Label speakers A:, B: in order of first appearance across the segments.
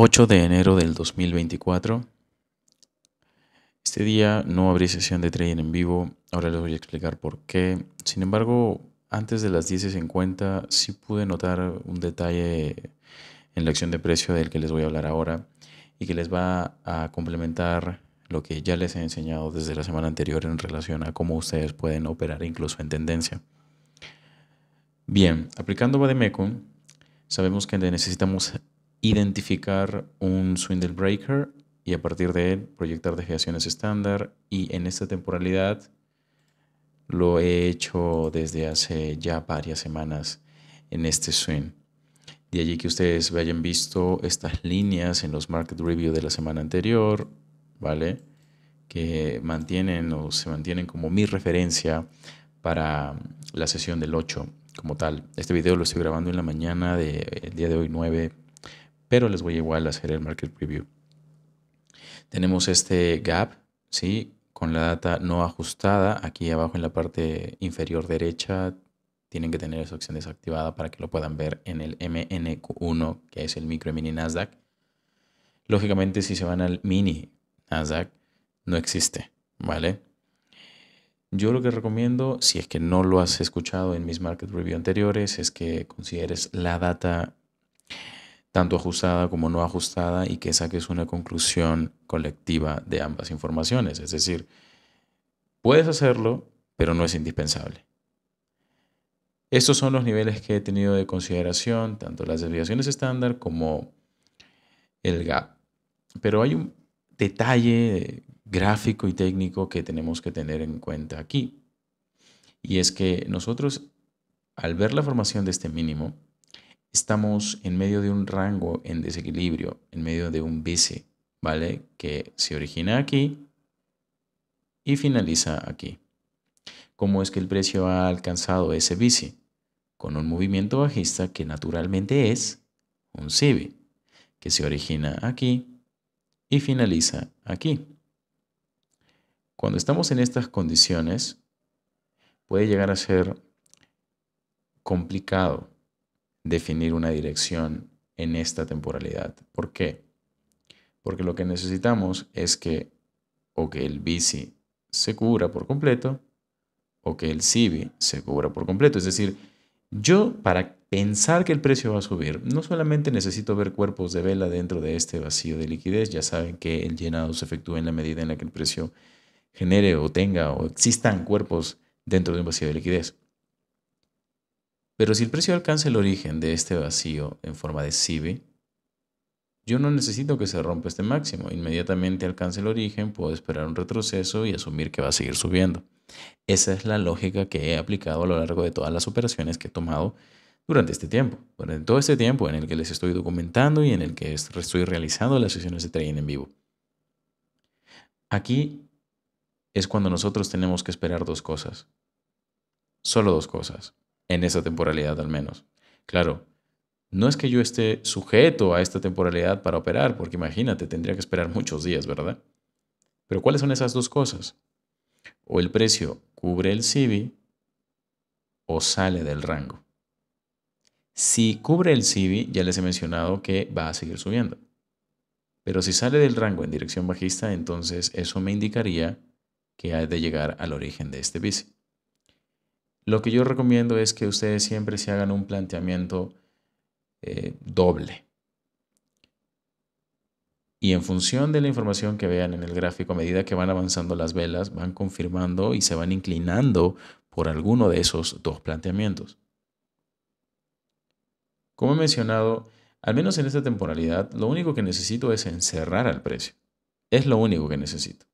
A: 8 de enero del 2024. Este día no abrí sesión de trading en vivo, ahora les voy a explicar por qué. Sin embargo, antes de las 10.50 sí pude notar un detalle en la acción de precio del que les voy a hablar ahora y que les va a complementar lo que ya les he enseñado desde la semana anterior en relación a cómo ustedes pueden operar incluso en tendencia. Bien, aplicando Bademeco, sabemos que necesitamos identificar un swing del breaker y a partir de él proyectar desviaciones estándar. Y en esta temporalidad lo he hecho desde hace ya varias semanas en este swing. De allí que ustedes hayan visto estas líneas en los market review de la semana anterior, ¿vale? Que mantienen o se mantienen como mi referencia para la sesión del 8 como tal. Este video lo estoy grabando en la mañana del día de hoy 9 pero les voy igual a hacer el market preview. Tenemos este gap, ¿sí? Con la data no ajustada, aquí abajo en la parte inferior derecha tienen que tener esa opción desactivada para que lo puedan ver en el MNQ1, que es el micro y mini Nasdaq. Lógicamente, si se van al mini Nasdaq, no existe, ¿vale? Yo lo que recomiendo, si es que no lo has escuchado en mis market review anteriores, es que consideres la data tanto ajustada como no ajustada, y que saques una conclusión colectiva de ambas informaciones. Es decir, puedes hacerlo, pero no es indispensable. Estos son los niveles que he tenido de consideración, tanto las desviaciones estándar como el gap. Pero hay un detalle gráfico y técnico que tenemos que tener en cuenta aquí. Y es que nosotros, al ver la formación de este mínimo, estamos en medio de un rango en desequilibrio, en medio de un bici, ¿vale? Que se origina aquí y finaliza aquí. ¿Cómo es que el precio ha alcanzado ese bici? Con un movimiento bajista que naturalmente es un CIBI, que se origina aquí y finaliza aquí. Cuando estamos en estas condiciones, puede llegar a ser complicado definir una dirección en esta temporalidad. ¿Por qué? Porque lo que necesitamos es que o que el bici se cubra por completo o que el CIBI se cubra por completo. Es decir, yo para pensar que el precio va a subir, no solamente necesito ver cuerpos de vela dentro de este vacío de liquidez, ya saben que el llenado se efectúa en la medida en la que el precio genere o tenga o existan cuerpos dentro de un vacío de liquidez. Pero si el precio alcanza el origen de este vacío en forma de CIB, yo no necesito que se rompa este máximo. Inmediatamente alcance el origen, puedo esperar un retroceso y asumir que va a seguir subiendo. Esa es la lógica que he aplicado a lo largo de todas las operaciones que he tomado durante este tiempo. Durante todo este tiempo en el que les estoy documentando y en el que estoy realizando las sesiones de trading en vivo. Aquí es cuando nosotros tenemos que esperar dos cosas. Solo dos cosas en esa temporalidad al menos. Claro, no es que yo esté sujeto a esta temporalidad para operar, porque imagínate, tendría que esperar muchos días, ¿verdad? Pero ¿cuáles son esas dos cosas? O el precio cubre el CIBI o sale del rango. Si cubre el CIBI, ya les he mencionado que va a seguir subiendo. Pero si sale del rango en dirección bajista, entonces eso me indicaría que ha de llegar al origen de este bici. Lo que yo recomiendo es que ustedes siempre se hagan un planteamiento eh, doble. Y en función de la información que vean en el gráfico, a medida que van avanzando las velas, van confirmando y se van inclinando por alguno de esos dos planteamientos. Como he mencionado, al menos en esta temporalidad, lo único que necesito es encerrar al precio. Es lo único que necesito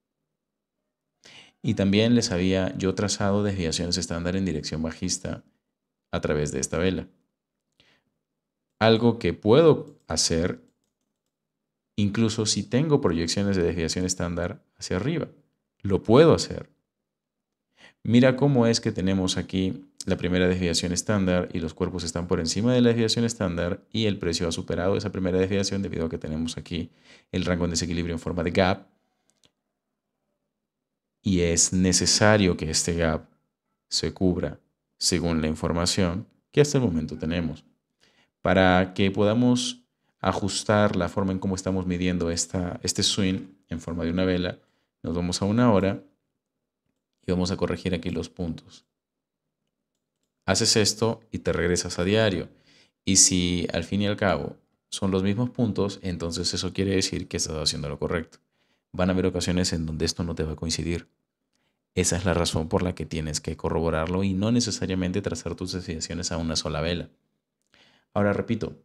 A: y también les había yo trazado desviaciones estándar en dirección bajista a través de esta vela. Algo que puedo hacer incluso si tengo proyecciones de desviación estándar hacia arriba. Lo puedo hacer. Mira cómo es que tenemos aquí la primera desviación estándar y los cuerpos están por encima de la desviación estándar y el precio ha superado esa primera desviación debido a que tenemos aquí el rango en desequilibrio en forma de gap y es necesario que este gap se cubra según la información que hasta el momento tenemos para que podamos ajustar la forma en cómo estamos midiendo esta, este swing en forma de una vela. Nos vamos a una hora y vamos a corregir aquí los puntos. Haces esto y te regresas a diario. Y si al fin y al cabo son los mismos puntos, entonces eso quiere decir que estás haciendo lo correcto van a haber ocasiones en donde esto no te va a coincidir. Esa es la razón por la que tienes que corroborarlo y no necesariamente trazar tus desviaciones a una sola vela. Ahora repito,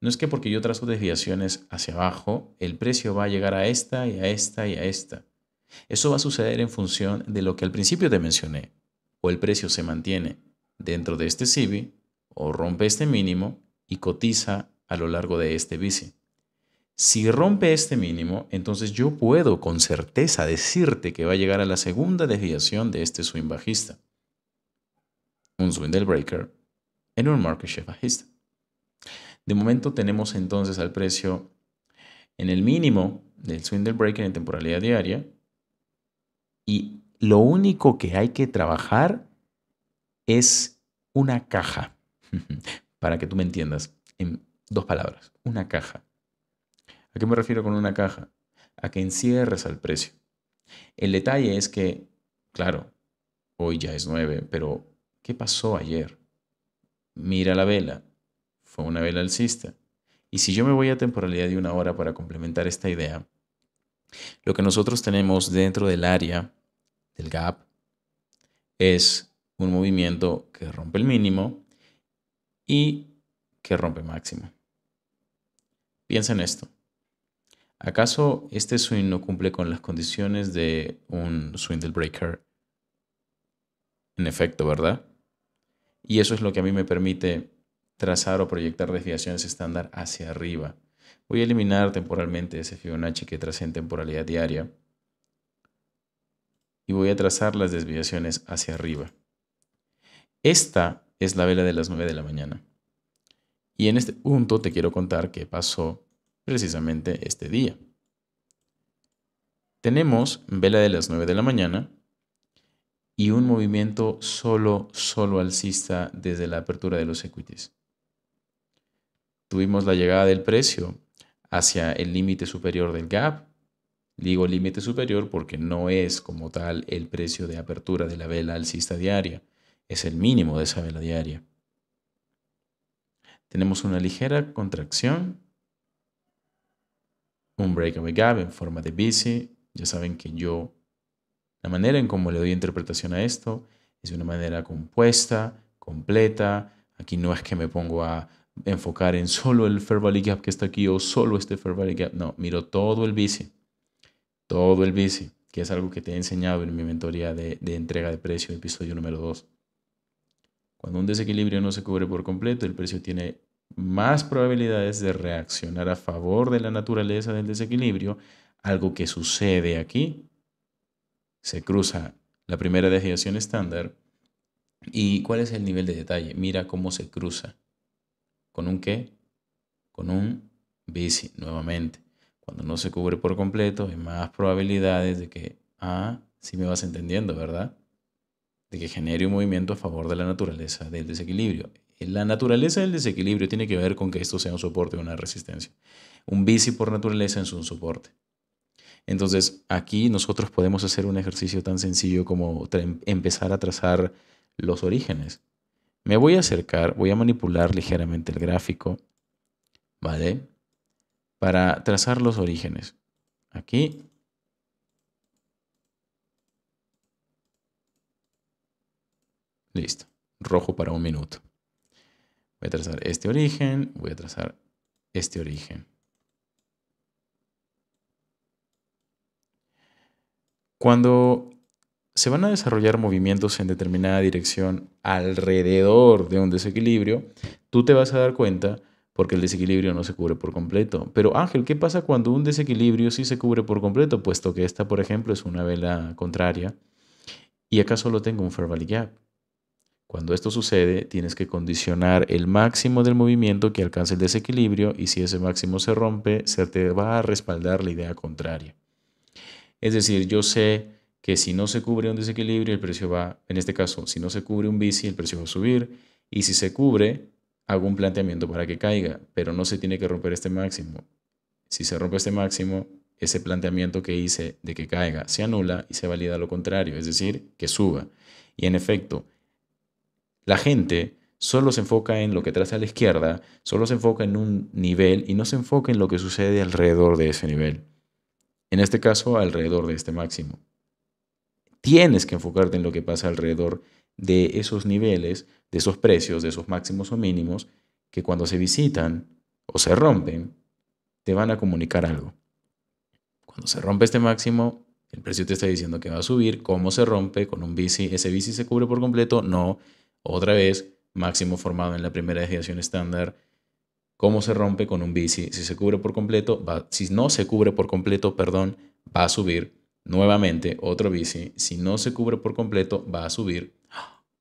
A: no es que porque yo trazo desviaciones hacia abajo, el precio va a llegar a esta y a esta y a esta. Eso va a suceder en función de lo que al principio te mencioné. O el precio se mantiene dentro de este CIBI o rompe este mínimo y cotiza a lo largo de este bici. Si rompe este mínimo, entonces yo puedo con certeza decirte que va a llegar a la segunda desviación de este swing bajista. Un swing del breaker en un market share bajista. De momento tenemos entonces al precio en el mínimo del swing del breaker en temporalidad diaria y lo único que hay que trabajar es una caja. Para que tú me entiendas, en dos palabras, una caja. ¿A qué me refiero con una caja? A que encierres al precio. El detalle es que, claro, hoy ya es 9, pero ¿qué pasó ayer? Mira la vela. Fue una vela alcista. Y si yo me voy a temporalidad de una hora para complementar esta idea, lo que nosotros tenemos dentro del área del gap es un movimiento que rompe el mínimo y que rompe máximo. Piensa en esto. ¿Acaso este swing no cumple con las condiciones de un swindle breaker? En efecto, ¿verdad? Y eso es lo que a mí me permite trazar o proyectar desviaciones estándar hacia arriba. Voy a eliminar temporalmente ese Fibonacci que tracé en temporalidad diaria y voy a trazar las desviaciones hacia arriba. Esta es la vela de las 9 de la mañana. Y en este punto te quiero contar qué pasó precisamente este día. Tenemos vela de las 9 de la mañana y un movimiento solo, solo alcista desde la apertura de los equities. Tuvimos la llegada del precio hacia el límite superior del gap. Digo límite superior porque no es como tal el precio de apertura de la vela alcista diaria, es el mínimo de esa vela diaria. Tenemos una ligera contracción un Breakaway Gap en forma de bici. Ya saben que yo, la manera en cómo le doy interpretación a esto es de una manera compuesta, completa. Aquí no es que me pongo a enfocar en solo el Fair value Gap que está aquí o solo este Fair value Gap. No, miro todo el bici. Todo el bici, que es algo que te he enseñado en mi mentoría de, de entrega de precio, episodio número 2. Cuando un desequilibrio no se cubre por completo, el precio tiene más probabilidades de reaccionar a favor de la naturaleza del desequilibrio, algo que sucede aquí. Se cruza la primera desviación estándar. ¿Y cuál es el nivel de detalle? Mira cómo se cruza. ¿Con un qué? Con un bici, nuevamente. Cuando no se cubre por completo, hay más probabilidades de que, ah, sí me vas entendiendo, ¿verdad? De que genere un movimiento a favor de la naturaleza del desequilibrio. La naturaleza del desequilibrio tiene que ver con que esto sea un soporte o una resistencia. Un bici por naturaleza es un soporte. Entonces, aquí nosotros podemos hacer un ejercicio tan sencillo como empezar a trazar los orígenes. Me voy a acercar, voy a manipular ligeramente el gráfico, ¿vale? Para trazar los orígenes. Aquí Listo. Rojo para un minuto. Voy a trazar este origen, voy a trazar este origen. Cuando se van a desarrollar movimientos en determinada dirección alrededor de un desequilibrio, tú te vas a dar cuenta porque el desequilibrio no se cubre por completo. Pero Ángel, ¿qué pasa cuando un desequilibrio sí se cubre por completo? Puesto que esta, por ejemplo, es una vela contraria y acaso solo tengo un fair gap. Cuando esto sucede, tienes que condicionar el máximo del movimiento que alcance el desequilibrio y si ese máximo se rompe, se te va a respaldar la idea contraria. Es decir, yo sé que si no se cubre un desequilibrio, el precio va, en este caso, si no se cubre un bici, el precio va a subir y si se cubre, hago un planteamiento para que caiga, pero no se tiene que romper este máximo. Si se rompe este máximo, ese planteamiento que hice de que caiga se anula y se valida lo contrario, es decir, que suba. Y en efecto, la gente solo se enfoca en lo que traza a la izquierda, solo se enfoca en un nivel y no se enfoca en lo que sucede alrededor de ese nivel. En este caso, alrededor de este máximo. Tienes que enfocarte en lo que pasa alrededor de esos niveles, de esos precios, de esos máximos o mínimos, que cuando se visitan o se rompen, te van a comunicar algo. Cuando se rompe este máximo, el precio te está diciendo que va a subir, cómo se rompe, con un bici, ese bici se cubre por completo, no, otra vez, máximo formado en la primera desviación estándar. ¿Cómo se rompe con un bici? Si se cubre por completo, si no se cubre por completo, perdón, va a subir. Nuevamente, otro bici. Si no se cubre por completo, va a subir.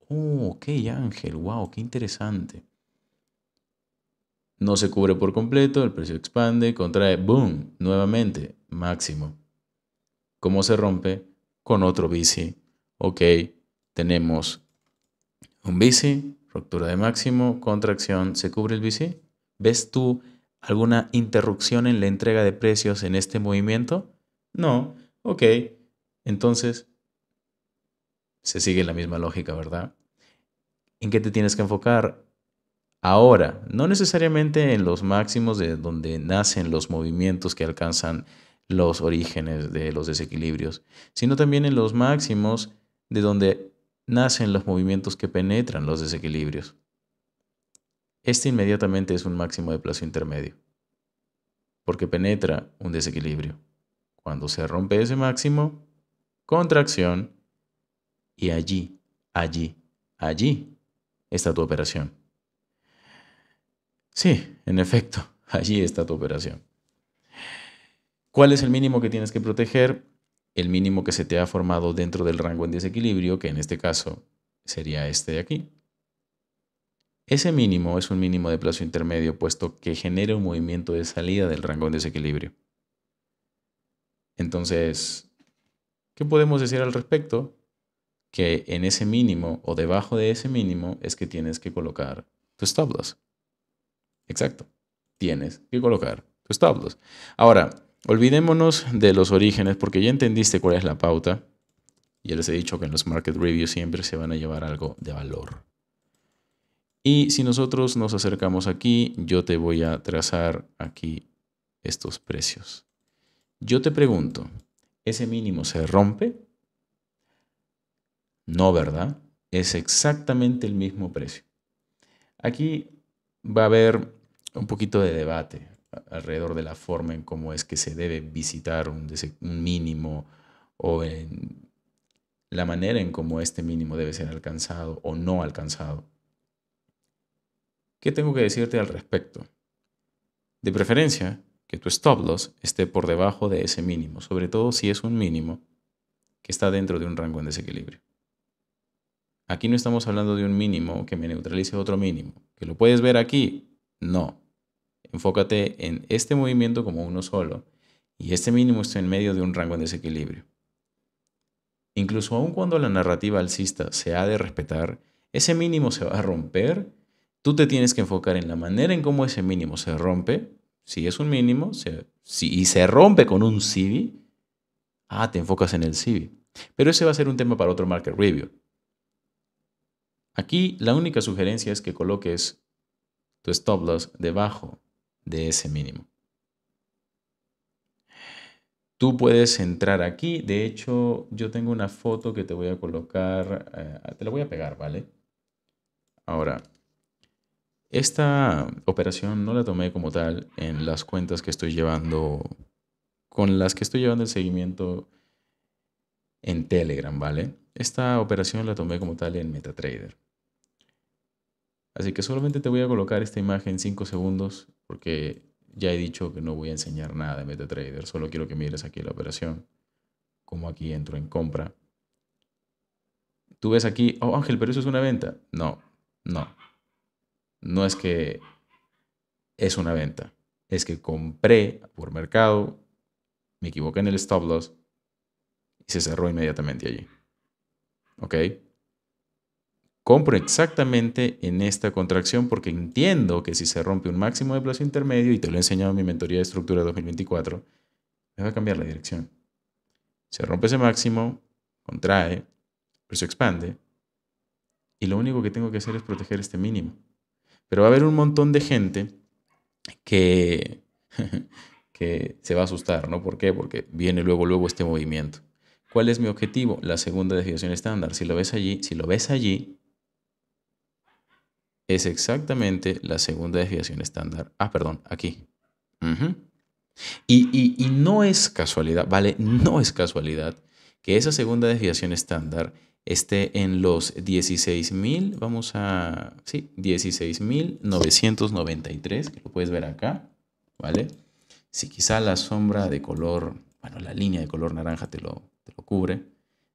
A: Oh, ok, Ángel. Wow, qué interesante. No se cubre por completo, el precio expande, contrae, boom, nuevamente, máximo. ¿Cómo se rompe? Con otro bici. Ok, tenemos un bici, ruptura de máximo, contracción, se cubre el bici. ¿Ves tú alguna interrupción en la entrega de precios en este movimiento? No, ok. Entonces, se sigue la misma lógica, ¿verdad? ¿En qué te tienes que enfocar? Ahora, no necesariamente en los máximos de donde nacen los movimientos que alcanzan los orígenes de los desequilibrios, sino también en los máximos de donde nacen los movimientos que penetran los desequilibrios. Este inmediatamente es un máximo de plazo intermedio, porque penetra un desequilibrio. Cuando se rompe ese máximo, contracción, y allí, allí, allí está tu operación. Sí, en efecto, allí está tu operación. ¿Cuál es el mínimo que tienes que proteger? el mínimo que se te ha formado dentro del rango en desequilibrio, que en este caso sería este de aquí. Ese mínimo es un mínimo de plazo intermedio, puesto que genera un movimiento de salida del rango en desequilibrio. Entonces, ¿qué podemos decir al respecto? Que en ese mínimo o debajo de ese mínimo es que tienes que colocar tus tablas. Exacto. Tienes que colocar tus tablas. Ahora, Olvidémonos de los orígenes porque ya entendiste cuál es la pauta. Ya les he dicho que en los market reviews siempre se van a llevar algo de valor. Y si nosotros nos acercamos aquí, yo te voy a trazar aquí estos precios. Yo te pregunto, ¿ese mínimo se rompe? No, ¿verdad? Es exactamente el mismo precio. Aquí va a haber un poquito de debate alrededor de la forma en cómo es que se debe visitar un, mínimo o en la manera en cómo este mínimo debe ser alcanzado o no alcanzado. ¿Qué tengo que decirte al respecto? De preferencia, que tu stop loss esté por debajo de ese mínimo, sobre todo si es un mínimo que está dentro de un rango en desequilibrio. Aquí no estamos hablando de un mínimo que me neutralice otro mínimo. ¿Que lo puedes ver aquí? No. Enfócate en este movimiento como uno solo y este mínimo está en medio de un rango en desequilibrio. Incluso aun cuando la narrativa alcista se ha de respetar, ese mínimo se va a romper. Tú te tienes que enfocar en la manera en cómo ese mínimo se rompe. Si es un mínimo si, y se rompe con un CV, ah, te enfocas en el CV. Pero ese va a ser un tema para otro market review. Aquí la única sugerencia es que coloques tu stop loss debajo de ese mínimo. Tú puedes entrar aquí, de hecho yo tengo una foto que te voy a colocar, eh, te la voy a pegar, ¿vale? Ahora, esta operación no la tomé como tal en las cuentas que estoy llevando, con las que estoy llevando el seguimiento en Telegram, ¿vale? Esta operación la tomé como tal en MetaTrader. Así que solamente te voy a colocar esta imagen 5 segundos porque ya he dicho que no voy a enseñar nada de MetaTrader, solo quiero que mires aquí la operación, como aquí entro en compra. Tú ves aquí, oh Ángel, pero eso es una venta. No, no. No es que es una venta, es que compré por mercado, me equivoqué en el stop loss y se cerró inmediatamente allí. ¿Ok? compro exactamente en esta contracción porque entiendo que si se rompe un máximo de plazo intermedio, y te lo he enseñado en mi mentoría de estructura 2024, me va a cambiar la dirección. Se rompe ese máximo, contrae, pero se expande, y lo único que tengo que hacer es proteger este mínimo. Pero va a haber un montón de gente que, que se va a asustar, ¿no? ¿Por qué? Porque viene luego, luego este movimiento. ¿Cuál es mi objetivo? La segunda desviación estándar. Si lo ves allí, si lo ves allí, es exactamente la segunda desviación estándar. Ah, perdón, aquí. y, no es casualidad, ¿vale? No es casualidad que esa segunda desviación estándar esté en los 16.000, vamos a, sí, 16.993, que lo puedes ver acá, ¿vale? Si quizá la sombra de color, bueno, la línea de color naranja te lo, te lo cubre,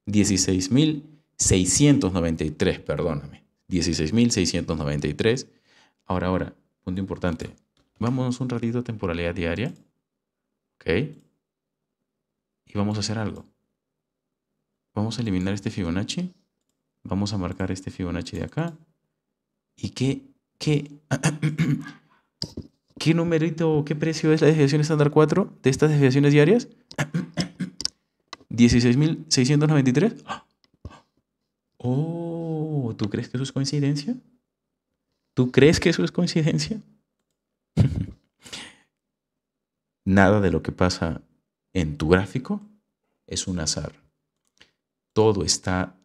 A: 16.693, perdóname, 16.693. Ahora, ahora, punto importante. Vámonos un ratito a temporalidad diaria. ¿Ok? Y vamos a hacer algo. Vamos a eliminar este Fibonacci. Vamos a marcar este Fibonacci de acá. ¿Y qué, qué, qué numerito o qué precio es la desviación estándar 4 de estas desviaciones diarias? 16.693. ¡Oh! ¿tú crees que eso es coincidencia? ¿Tú crees que eso es coincidencia? Nada de lo que pasa en tu gráfico es un azar. Todo está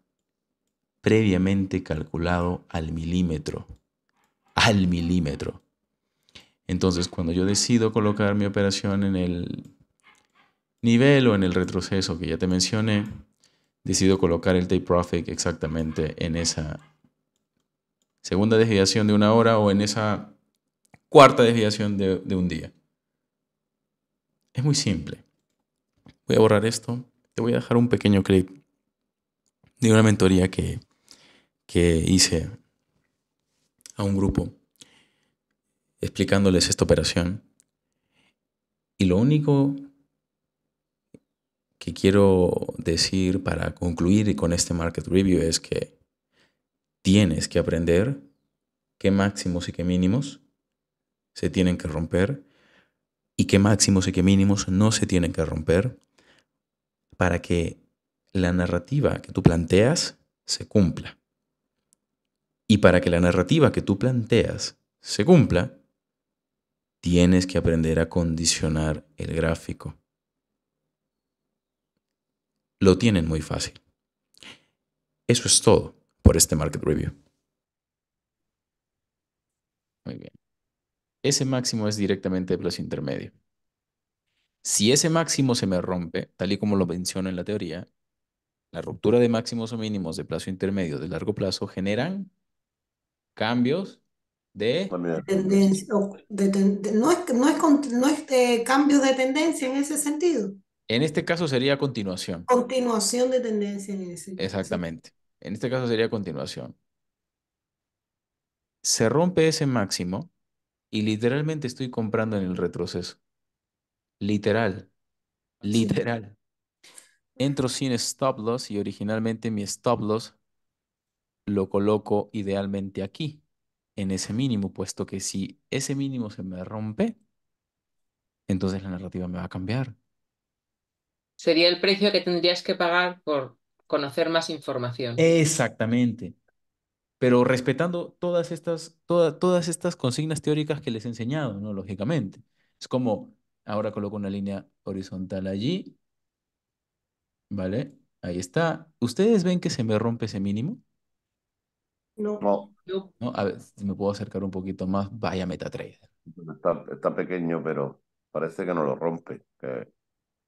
A: previamente calculado al milímetro. Al milímetro. Entonces, cuando yo decido colocar mi operación en el nivel o en el retroceso que ya te mencioné, decido colocar el take profit exactamente en esa segunda desviación de una hora o en esa cuarta desviación de, un día. Es muy simple. Voy a borrar esto. Te voy a dejar un pequeño clip de una mentoría que, que hice a un grupo explicándoles esta operación. Y lo único que quiero decir para concluir con este market review es que tienes que aprender qué máximos y qué mínimos se tienen que romper y qué máximos y qué mínimos no se tienen que romper para que la narrativa que tú planteas se cumpla. Y para que la narrativa que tú planteas se cumpla, tienes que aprender a condicionar el gráfico lo tienen muy fácil. Eso es todo por este market review. Muy bien. Ese máximo es directamente de plazo intermedio. Si ese máximo se me rompe, tal y como lo menciona en la teoría, la ruptura de máximos o mínimos de plazo intermedio de largo plazo generan cambios de tendencia. no es, cambio de tendencia en ese sentido. En este caso sería continuación. Continuación de tendencia Exactamente. En este caso sería continuación. Se rompe ese máximo y literalmente estoy comprando en el retroceso. Literal. Literal. Entro sin stop loss y originalmente mi stop loss lo coloco idealmente aquí, en ese mínimo, puesto que si ese mínimo se me rompe, entonces la narrativa me va a cambiar. Sería el precio que tendrías que pagar por conocer más información. Exactamente. Pero respetando todas estas, todas estas consignas teóricas que les he enseñado, ¿no? Lógicamente. Es como, ahora coloco una línea horizontal allí. ¿Vale? Ahí está. ¿Ustedes ven que se me rompe ese mínimo? No. A ver, si me puedo acercar un poquito más, vaya MetaTrader. Está, está pequeño, pero parece que no lo rompe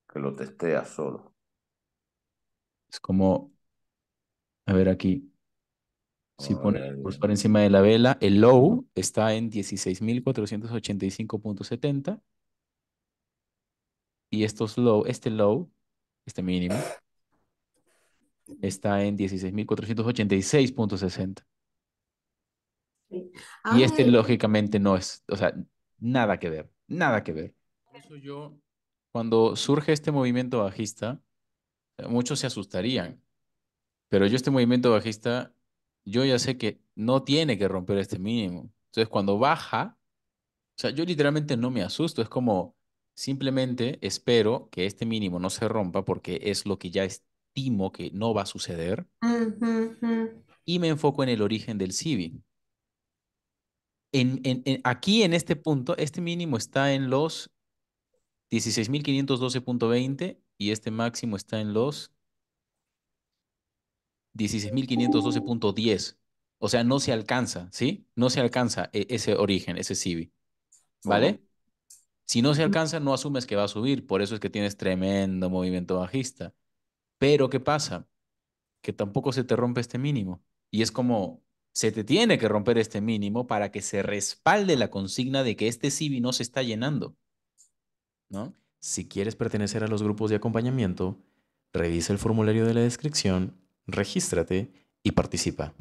A: que lo testea solo. Es como, a ver aquí, si pone por encima de la vela, el low está en 16.485.70 y estos low, este low, este mínimo, está en 16.486.60. Y este lógicamente no es, o sea, nada que ver, nada que ver. eso yo cuando surge este movimiento bajista, muchos se asustarían, pero yo este movimiento bajista, yo ya sé que no tiene que romper este mínimo. Entonces, cuando baja, o sea, yo literalmente no me asusto, es como simplemente espero que este mínimo no se rompa porque es lo que ya estimo que no va a suceder. Y me enfoco en el origen del CIBI. aquí en este punto, este mínimo está en los 16.512.20 y este máximo está en los 16.512.10. O sea, no se alcanza, ¿sí? No se alcanza e, ese origen, ese CV ¿Vale? Si no se mm. alcanza, no asumes que va a subir. Por eso es que tienes tremendo movimiento bajista. Pero ¿qué pasa? Que tampoco se te rompe este mínimo. Y es como, se te tiene que romper este mínimo para que se respalde la consigna de que este CV no se está llenando. Si quieres pertenecer a los grupos de acompañamiento, revisa el formulario de la descripción, regístrate y participa.